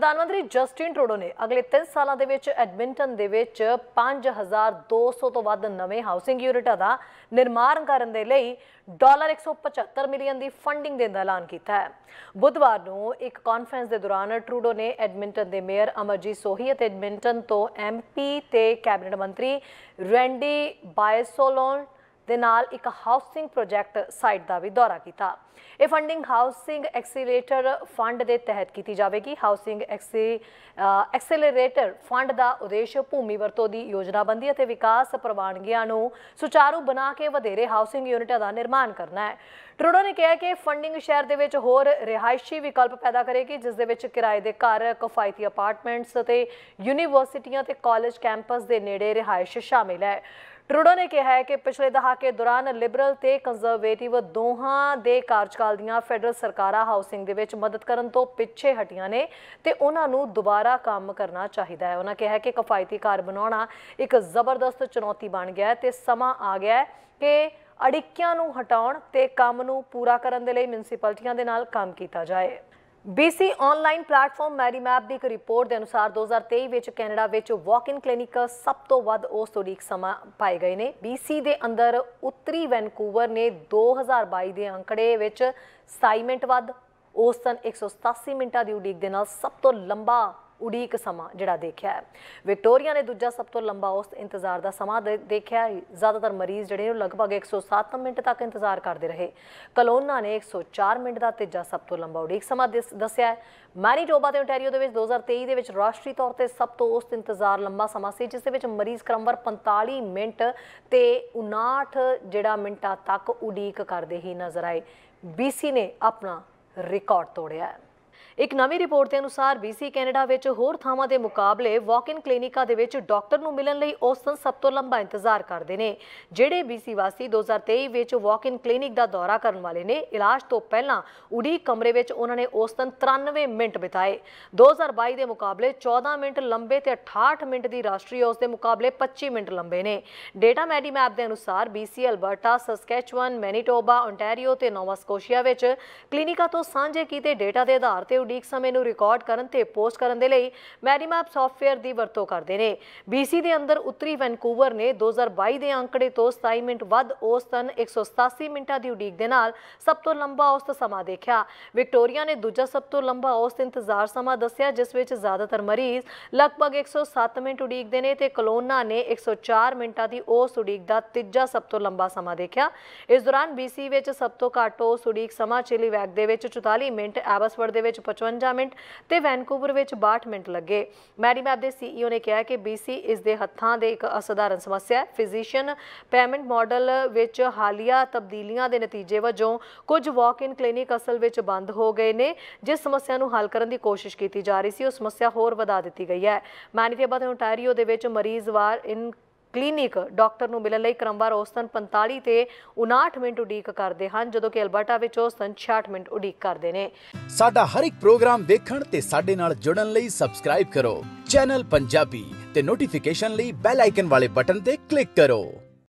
ਪ੍ਰਧਾਨ ਮੰਤਰੀ Justin Trudeau ਨੇ ਅਗਲੇ 3 ਸਾਲਾਂ ਦੇ ਵਿੱਚ ਐਡਮਿੰਟਨ ਦੇ ਵਿੱਚ 5200 ਤੋਂ ਵੱਧ ਨਵੇਂ ਹਾਊਸਿੰਗ ਯੂਨਿਟਾਂ ਦਾ ਨਿਰਮਾਣ ਕਰਨ ਦੇ ਲਈ ਡਾਲਰ 175 ਮਿਲੀਅਨ ਦੀ ਫੰਡਿੰਗ ਦੇਣ ਦਾ ਐਲਾਨ ਕੀਤਾ ਹੈ ਬੁੱਧਵਾਰ ਨੂੰ ਇੱਕ ਕਾਨਫਰੰਸ ਦੇ ਦੌਰਾਨ ਟਰੂਡੋ ਨੇ ਐਡਮਿੰਟਨ ਦੇ ਮੇਅਰ ਅਮਰਜੀਤ ਸੋਹੀ ਅਤੇ ਐਡਮਿੰਟਨ ਤੋਂ ਐਮਪੀ ਤੇ ਕੈਬਨਿਟ ਮੰਤਰੀ ਰੈਂਡੀ ਬਾਇਸੋਲੋਨ ਦੇ ਨਾਲ ਇੱਕ ਹਾਊਸਿੰਗ ਪ੍ਰੋਜੈਕਟ ਸਾਈਟ ਦਾ ਵੀ ਦੌਰਾ ਕੀਤਾ ਇਹ ਫੰਡਿੰਗ ਹਾਊਸਿੰਗ ਐਕਸੀਲੇਟਰ ਫੰਡ ਦੇ ਤਹਿਤ ਕੀਤੀ ਜਾਵੇਗੀ ਹਾਊਸਿੰਗ ਐਕਸੀਲੇਟਰ ਫੰਡ ਦਾ ਉਦੇਸ਼ ਭੂਮੀ ਵਰਤੋਂ ਦੀ ਯੋਜਨਾਬੰਦੀ ਅਤੇ ਵਿਕਾਸ ਪ੍ਰਵਾਨਗੀਆਂ ਨੂੰ ਸੁਚਾਰੂ ਬਣਾ ਕੇ ਵਧੇਰੇ ਹਾਊਸਿੰਗ ਯੂਨਿਟਾਂ ਦਾ ਨਿਰਮਾਣ ਕਰਨਾ ਹੈ ਟਰੂਡੋ ਨੇ ਕਿਹਾ ਕਿ ਫੰਡਿੰਗ ਸ਼ਹਿਰ ਦੇ ਵਿੱਚ ਹੋਰ ਰਿਹਾਇਸ਼ੀ ਵਿਕਲਪ ਪੈਦਾ ਕਰੇਗੀ ਜਿਸ ਦੇ ਵਿੱਚ ਕਿਰਾਏ ਦੇ ਘਰ ਕਿਫਾਇਤੀ ਅਪਾਰਟਮੈਂਟਸ ਅਤੇ ਯੂਨੀਵਰਸਿਟੀਆਂ ਤੇ ਕਾਲਜ ਕੈਂਪਸ ਦੇ ਨੇੜੇ ਰਿਹਾਇਸ਼ ਸ਼ਾਮਿਲ ਹੈ ਟਰੂਡੋ ਨੇ ਕਿਹਾ ਹੈ ਕਿ ਪਿਛਲੇ ਦਹਾਕੇ ਦੌਰਾਨ ਲਿਬਰਲ ਤੇ ਕੰਜ਼ਰਵੇਟਿਵ ਦੋਹਾਂ ਦੇ ਕਾਰਜਕਾਲ ਦੀਆਂ ਫੈਡਰਲ ਸਰਕਾਰਾਂ ਹਾਊਸਿੰਗ ਦੇ ਵਿੱਚ ਮਦਦ ਕਰਨ ਤੋਂ ਪਿੱਛੇ ਹਟੀਆਂ ਨੇ ਤੇ ਉਹਨਾਂ ਨੂੰ ਦੁਬਾਰਾ ਕੰਮ ਕਰਨਾ ਚਾਹੀਦਾ ਹੈ ਉਹਨਾਂ ਕਿਹਾ ਕਿ ਕਫਾਇਤੀ ਘਰ ਬਣਾਉਣਾ ਇੱਕ ਜ਼ਬਰਦਸਤ ਚੁਣੌਤੀ ਬਣ ਗਿਆ ਹੈ ਤੇ ਸਮਾਂ ਆ ਗਿਆ ਹੈ ਕਿ ਅੜਿੱਕਿਆਂ ਨੂੰ ਹਟਾਉਣ ਤੇ ਕੰਮ ਨੂੰ ਪੂਰਾ ਕਰਨ ਦੇ ਲਈ ਮਿਊਨਿਸਪੈਲਿਟੀਆਂ ਦੇ ਨਾਲ ਕੰਮ ਕੀਤਾ ਜਾਏ BC ਆਨਲਾਈਨ ਪਲੇਟਫਾਰਮ ਮੈਰੀਮੈਪ ਦੀ ਇੱਕ ਰਿਪੋਰਟ ਦੇ ਅਨੁਸਾਰ 2023 ਵਿੱਚ ਕੈਨੇਡਾ ਵਿੱਚ ਵਾਕ-ਇਨ ਕਲੀਨਿਕ ਸਭ ਤੋਂ ਵੱਧ ਉਸ ਤੋਂ ਲੀਕ ਸਮਾਂ ਪਾਏ ਗਏ ਨੇ BC ਦੇ ਅੰਦਰ ਉੱਤਰੀ ਵੈਨਕੂਵਰ ਨੇ 2022 ਦੇ ਅੰਕੜੇ ਵਿੱਚ 27 ਮਿੰਟ ਵੱਧ ਉਸਨ 187 ਮਿੰਟਾਂ ਦੀ ਉਡੀਕ ਦੇ ਨਾਲ ਸਭ ਤੋਂ ਲੰਬਾ ਉਡੀਕ ਸਮਾਂ ਜਿਹੜਾ ਦੇਖਿਆ ਹੈ ਵਿਕਟੋਰੀਆ ਨੇ ਦੂਜਾ ਸਭ ਤੋਂ ਲੰਬਾ ਉਸ ਇੰਤਜ਼ਾਰ ਦਾ ਸਮਾਂ ਦੇਖਿਆ ਹੈ ਜ਼ਿਆਦਾਤਰ ਮਰੀਜ਼ ਜਿਹੜੇ ਉਹ ਲਗਭਗ 107 ਮਿੰਟ ਤੱਕ ਇੰਤਜ਼ਾਰ ਕਰਦੇ ਰਹੇ ਕਲੋਨਾ ਨੇ 104 ਮਿੰਟ ਦਾ ਤੀਜਾ ਸਭ ਤੋਂ ਲੰਬਾ ਉਡੀਕ ਸਮਾਂ ਦੱਸਿਆ ਹੈ ਮੈਨੀਟੋਬਾ ਤੇ ਓਨਟਾਰੀਓ ਦੇ ਵਿੱਚ 2023 ਦੇ ਵਿੱਚ ਰਾਸ਼ਟਰੀ ਤੌਰ ਤੇ ਸਭ ਤੋਂ ਉਸ ਇੰਤਜ਼ਾਰ ਲੰਬਾ ਸਮਾਂ ਸੀ ਜਿਸ ਦੇ ਵਿੱਚ ਮਰੀਜ਼ ਕ੍ਰਮਵਾਰ 45 ਮਿੰਟ ਤੇ 59 ਜਿਹੜਾ ਮਿੰਟਾਂ ਤੱਕ ਉਡੀਕ ਕਰਦੇ ਹੀ ਨਜ਼ਰ ਆਏ ਬੀਸੀ ਨੇ ਆਪਣਾ ਰਿਕਾਰਡ ਤੋੜਿਆ ਹੈ ਇੱਕ ਨਵੀਂ ਰਿਪੋਰਟ ਦੇ ਅਨੁਸਾਰ BC ਕੈਨੇਡਾ ਵਿੱਚ ਹੋਰ ਥਾਵਾਂ ਦੇ ਮੁਕਾਬਲੇ ਵਾਕ-ਇਨ ਕਲੀਨਿਕਾਂ ਦੇ ਵਿੱਚ ਡਾਕਟਰ ਨੂੰ ਮਿਲਣ ਲਈ ਔਸਤਨ ਸਭ ਤੋਂ ਲੰਬਾ ਇੰਤਜ਼ਾਰ ਕਰਦੇ ਨੇ ਜਿਹੜੇ BC ਵਾਸੀ 2023 ਵਿੱਚ ਵਾਕ-ਇਨ ਕਲੀਨਿਕ ਦਾ ਦੌਰਾ ਕਰਨ ਵਾਲੇ ਨੇ ਇਲਾਜ ਤੋਂ ਪਹਿਲਾਂ ਉਡੀਕ ਕਮਰੇ ਵਿੱਚ ਉਹਨਾਂ ਨੇ ਔਸਤਨ 93 ਮਿੰਟ ਬਿਤਾਏ 2022 ਦੇ ਮੁਕਾਬਲੇ 14 ਮਿੰਟ ਲੰਬੇ ਤੇ 68 ਮਿੰਟ ਦੀ ਰਾਸ਼ਟਰੀ ਔਸਤ ਦੇ ਮੁਕਾਬਲੇ 25 ਮਿੰਟ ਲੰਬੇ ਨੇ ਡੇਟਾ ਮੈਡੀ ਮੈਪ ਦੇ ਅਨੁਸਾਰ BC Alberta Saskatchewan Manitoba Ontario ਤੇ ਨੋਵਾ ਸਕੋਸ਼ੀਆ ਵਿੱਚ ਕਲੀਨਿਕਾਂ ਤੋਂ ਸਾਂਝੇ ਕੀਤੇ ਡੇਟਾ ਦੇ ਆਧਾਰ ਤੇ ਉਡੀਕ ਸਮੇਂ ਨੂੰ ਰਿਕਾਰਡ ਕਰਨ ਤੇ ਪੋਸਟ ਕਰਨ ਦੇ ਲਈ ਮੈਰੀਮੈਪ ਸੌਫਟਵੇਅਰ ਦੀ ਵਰਤੋਂ ਕਰਦੇ ਨੇ BC ਦੇ ਅੰਦਰ ਉੱਤਰੀ ਵੈਨਕੂਵਰ ਨੇ 2022 ਦੇ ਅੰਕੜੇ ਤੋਂ 27 ਮਿੰਟ ਵੱਧ ਔਸਤਨ 187 ਮਿੰਟਾਂ ਦੀ ਉਡੀਕ ਦੇ ਨਾਲ ਸਭ ਤੋਂ ਲੰਬਾ ਔਸਤ ਸਮਾਂ ਦੇਖਿਆ ਵਿਕਟੋਰੀਆ ਨੇ ਦੂਜਾ ਸਭ ਤੋਂ ਲੰਬਾ ਔਸਤ ਇੰਤਜ਼ਾਰ ਸਮਾਂ ਦੱਸਿਆ ਜਿਸ ਵਿੱਚ ਜ਼ਿਆਦਾਤਰ ਮਰੀਜ਼ ਲਗਭਗ 107 ਮਿੰਟ ਉਡੀਕਦੇ ਨੇ ਤੇ ਕਲੋਨਾ ਨੇ 104 ਮਿੰਟਾਂ ਦੀ ਔਸਤ ਉਡੀਕ ਦਾ ਤੀਜਾ ਸਭ ਤੋਂ ਲੰਬਾ ਸਮਾਂ ਦੇਖਿਆ ਇਸ ਦੌਰਾਨ BC ਵਿੱਚ ਸਭ ਤੋਂ ਘੱਟ ਔਸਤ ਉਡੀਕ ਸਮਾਂ ਵੈਗ ਦੇ ਵਿੱਚ 44 ਮਿੰਟ ਐਬਸਵਰਡ ਦੇ ਵਿੱਚ ਵਿੱਚ 55 ਮਿੰਟ ਤੇ ਵੈਨਕੂਵਰ ਵਿੱਚ 62 ਮਿੰਟ ਲੱਗੇ ਮੈਰੀਮੈਪ ਦੇ ਸੀਈਓ e ਨੇ ਕਿਹਾ ਕਿ BC ਇਸ ਦੇ ਹੱਥਾਂ ਦੇ ਇੱਕ ਅਸਧਾਰਨ ਸਮੱਸਿਆ ਹੈ ਫਿਜ਼ੀਸ਼ੀਅਨ ਪੇਮੈਂਟ ਮਾਡਲ ਵਿੱਚ ਹਾਲੀਆ ਤਬਦੀਲੀਆਂ ਦੇ ਨਤੀਜੇ ਵਜੋਂ ਕੁਝ ਵਾਕ-ਇਨ ਕਲੀਨਿਕ ਅਸਲ ਵਿੱਚ ਬੰਦ ਹੋ ਗਏ ਨੇ ਜਿਸ ਸਮੱਸਿਆ ਨੂੰ ਹੱਲ ਕਰਨ ਦੀ ਕੋਸ਼ਿਸ਼ ਕੀਤੀ ਜਾ ਰਹੀ ਸੀ ਉਹ ਸਮੱਸਿਆ ਹੋਰ ਵਧਾ ਦਿੱਤੀ ਗਈ ਹੈ ਮੈਨੀਟੇਬਾ ਤੇ ਓਨਟਾਰੀਓ ਦੇ ਵਿੱਚ ਮਰੀਜ਼ਵਾਰ ਇਨ ਕਲੀਨਿਕ ਡਾਕਟਰ ਨੂੰ ਮਿਲਣ ਲਈ ਕ੍ਰਮਵਾਰ ਔਸਤਨ 45 ਤੇ 59 ਮਿੰਟ ਉਡੀਕ ਕਰਦੇ ਹਨ ਜਦੋਂ ਕਿ ਅਲਬਰਟਾ ਵਿੱਚ ਔਸਤਨ 66 ਮਿੰਟ ਉਡੀਕ ਕਰਦੇ ਨੇ ਸਾਡਾ ਹਰ ਇੱਕ ਪ੍ਰੋਗਰਾਮ ਵੇਖਣ ਤੇ ਸਾਡੇ ਨਾਲ ਜੁੜਨ ਲਈ ਸਬਸਕ੍ਰਾਈਬ ਕਰੋ ਚੈਨਲ ਪੰਜਾਬੀ ਤੇ ਨੋਟੀਫਿਕੇਸ਼ਨ ਲਈ ਬੈਲ ਆਈਕਨ ਵਾਲੇ ਬਟਨ ਤੇ ਕਲਿੱਕ ਕਰੋ